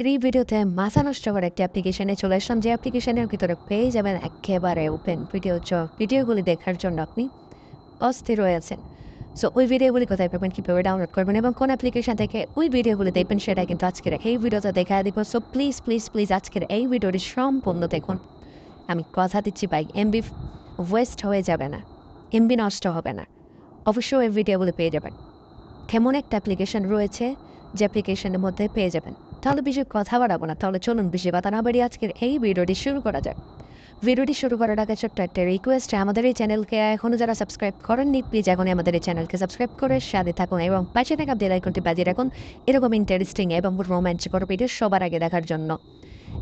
এই ভিডিওতে মাথা নষ্ট করে একটি অ্যাপ্লিকেশনে চলে আসলাম যে অ্যাপ্লিকেশনের ভিতরে পেয়ে যাবেন একেবারে ওপেন ভিডিও ভিডিওগুলি দেখার জন্য আপনি অস্থির রয়েছেন সো ওই ভিডিওগুলি কোথায় পাবেন কীভাবে ডাউনলোড করবেন এবং কোন অ্যাপ্লিকেশন থেকে ওই ভিডিওগুলি দেখবেন সেটা কিন্তু আজকের এই ভিডিওটা দেখা দিব সো প্লিজ প্লিজ প্লিজ আজকের এই ভিডিওটি সম্পূর্ণ দেখুন আমি কথা দিচ্ছি বাইক এমবি ওয়েস্ট হয়ে যাবে না এমবি নষ্ট হবে না অবশ্যই এই ভিডিওগুলি পেয়ে যাবেন তেমন একটা অ্যাপ্লিকেশন রয়েছে যে অ্যাপ্লিকেশনের মধ্যে পেয়ে যাবেন তাহলে বেশি কথা বাড়াবো না তাহলে চলুন বেশি কথা না বাড়ি আজকের এই ভিডিওটি শুরু করা যাক ভিডিওটি শুরু করার আগে ছোট্ট একটা রিকোয়েস্ট আমাদের এই চ্যানেলকে এখনও যারা সাবস্ক্রাইব করেননি প্লিজ এখন আমাদের এই চ্যানেলকে সাবস্ক্রাইব করে সাথে থাকুন এবং পাশে থাকা বেল আইকনটি বাজিয়ে রাখুন এরকম ইন্টারেস্টিং এবং করো ভিডিও সবার আগে দেখার জন্য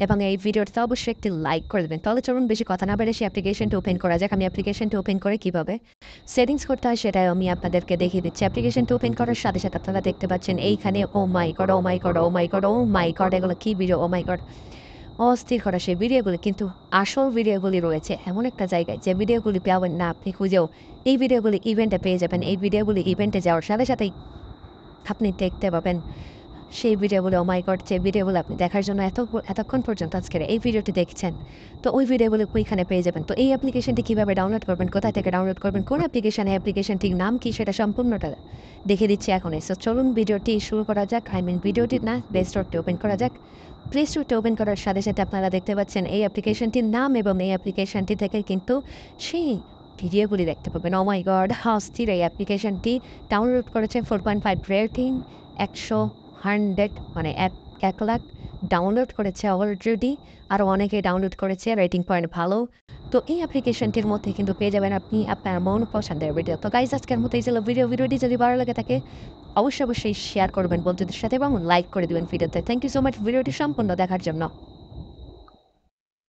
এবং এই ভিডিওটিতে অবশ্যই একটি লাইক করে দেবেন তাহলে চলুন বেশি কথা না বেড়ে সেই অ্যাপ্লিকেশনটা ওপেন করা যাক আমি অ্যাপ্লিকেশনটা ওপেন করে কীভাবে সেটিংস করতে হয় সেটাই আমি আপনাদেরকে দেখিয়ে দিচ্ছি অ্যাপ্লিকেশনটা ওপেন করার সাথে সাথে আপনারা দেখতে পাচ্ছেন এইখানে oh my God oh my God oh my God oh my God এগুলো কী ভিডিও ও মাই কড অস্থির করা সেই ভিডিওগুলি কিন্তু আসল ভিডিওগুলি রয়েছে এমন একটা জায়গায় যে ভিডিওগুলি পাবেন না আপনি খুঁজেও এই ভিডিওগুলি ইভেন্টে পেয়ে যাবেন এই ভিডিওগুলি ইভেন্টে যাওয়ার সাথে সাথেই আপনি দেখতে পাবেন সেই ভিডিওগুলো মাইকট oh যে ভিডিওগুলো আপনি দেখার জন্য এত এতক্ষণ পর্যন্ত আজকের এই ভিডিওটি দেখছেন তো ওই ভিডিওগুলো ওইখানে পেয়ে যাবেন তো এই অ্যাপ্লিকেশনটি কীভাবে ডাউনলোড করবেন কোথায় থেকে ডাউনলোড করবেন কোন অ্যাপ্লিকেশন অ্যাপ্লিকেশনটির নাম কী সেটা সম্পূর্ণটা দেখে দিচ্ছি এখনই সো চলুন ভিডিওটি শুরু করা যাক আই মিন ভিডিওটি না প্লে স্টোরটি ওপেন করা যাক প্লে স্টোরটি ওপেন করার সাথে সাথে আপনারা দেখতে পাচ্ছেন এই অ্যাপ্লিকেশনটির নাম এবং এই অ্যাপ্লিকেশনটি থেকে কিন্তু সেই ভিডিওগুলি দেখতে পাবেন অমাই গড হাস্তির এই অ্যাপ্লিকেশনটি ডাউনলোড করেছে ফোর পয়েন্ট ফাইভ রেটিং একশো হান্ড্রেড মানে এক এক লাখ ডাউনলোড করেছে অলরেডি আরও অনেকে ডাউনলোড করেছে রেটিং পয়েন্ট ভালো তো এই অ্যাপ্লিকেশনটির মধ্যে কিন্তু পেয়ে যাবেন আপনি আপনার মন পছন্দের ভিডিও তো গাইজ আজকের মতো এই ছিল ভিডিও ভিডিওটি যদি ভালো লাগে থাকে অবশ্যই অবশ্যই শেয়ার করবেন বন্ধুদের সাথে এবং লাইক করে দেবেন ভিডিওতে থ্যাংক ইউ সো মাচ ভিডিওটি সম্পূর্ণ দেখার জন্য